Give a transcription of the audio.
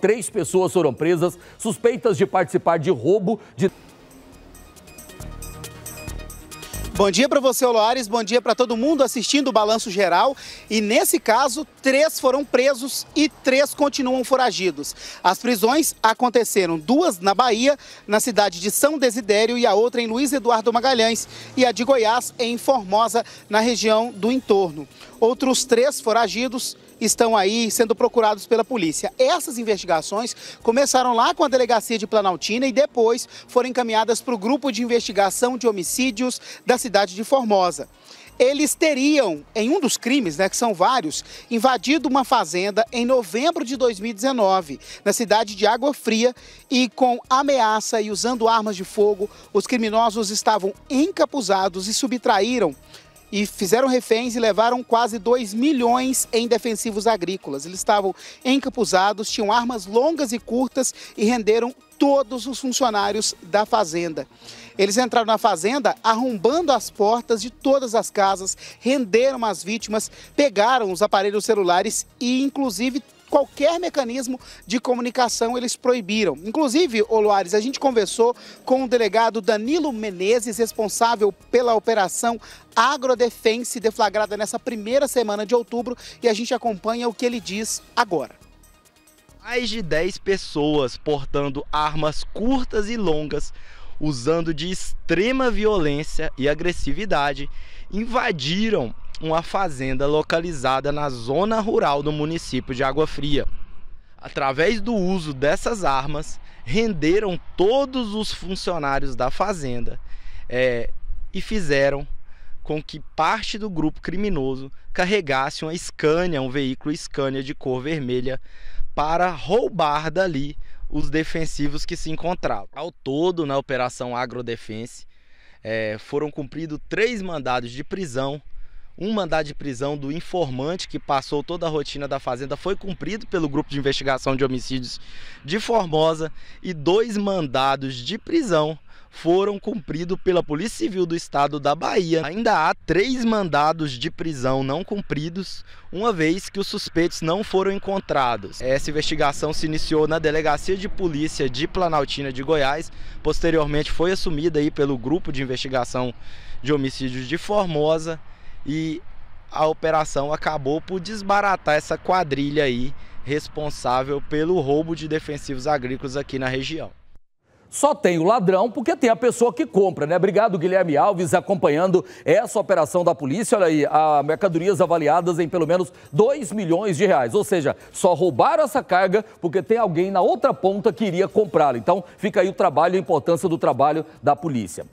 Três pessoas foram presas suspeitas de participar de roubo de. Bom dia para você, Loares. Bom dia para todo mundo assistindo o Balanço Geral. E nesse caso, três foram presos e três continuam foragidos. As prisões aconteceram duas na Bahia, na cidade de São Desidério, e a outra em Luiz Eduardo Magalhães, e a de Goiás, em Formosa, na região do entorno. Outros três foragidos estão aí sendo procurados pela polícia. Essas investigações começaram lá com a delegacia de Planaltina e depois foram encaminhadas para o grupo de investigação de homicídios da cidade de Formosa eles teriam, em um dos crimes, né, que são vários, invadido uma fazenda em novembro de 2019, na cidade de Água Fria, e com ameaça e usando armas de fogo, os criminosos estavam encapuzados e subtraíram e fizeram reféns e levaram quase 2 milhões em defensivos agrícolas. Eles estavam encapuzados, tinham armas longas e curtas e renderam todos os funcionários da fazenda. Eles entraram na fazenda arrombando as portas de todas as casas, renderam as vítimas, pegaram os aparelhos celulares e, inclusive, qualquer mecanismo de comunicação eles proibiram. Inclusive, Oluares, a gente conversou com o delegado Danilo Menezes, responsável pela operação Agrodefense, deflagrada nessa primeira semana de outubro, e a gente acompanha o que ele diz agora. Mais de 10 pessoas portando armas curtas e longas, usando de extrema violência e agressividade, invadiram uma fazenda localizada na zona rural do município de Água Fria. Através do uso dessas armas, renderam todos os funcionários da fazenda é, e fizeram com que parte do grupo criminoso carregasse uma Scania, um veículo Scania de cor vermelha, para roubar dali os defensivos que se encontravam. Ao todo, na Operação Agrodefense, é, foram cumpridos três mandados de prisão um mandado de prisão do informante que passou toda a rotina da fazenda foi cumprido pelo grupo de investigação de homicídios de Formosa e dois mandados de prisão foram cumpridos pela Polícia Civil do Estado da Bahia. Ainda há três mandados de prisão não cumpridos, uma vez que os suspeitos não foram encontrados. Essa investigação se iniciou na Delegacia de Polícia de Planaltina de Goiás, posteriormente foi assumida aí pelo Grupo de Investigação de Homicídios de Formosa e a operação acabou por desbaratar essa quadrilha aí responsável pelo roubo de defensivos agrícolas aqui na região. Só tem o ladrão porque tem a pessoa que compra, né? Obrigado, Guilherme Alves, acompanhando essa operação da polícia. Olha aí, a mercadorias avaliadas em pelo menos 2 milhões de reais. Ou seja, só roubaram essa carga porque tem alguém na outra ponta que iria comprá-la. Então, fica aí o trabalho e a importância do trabalho da polícia.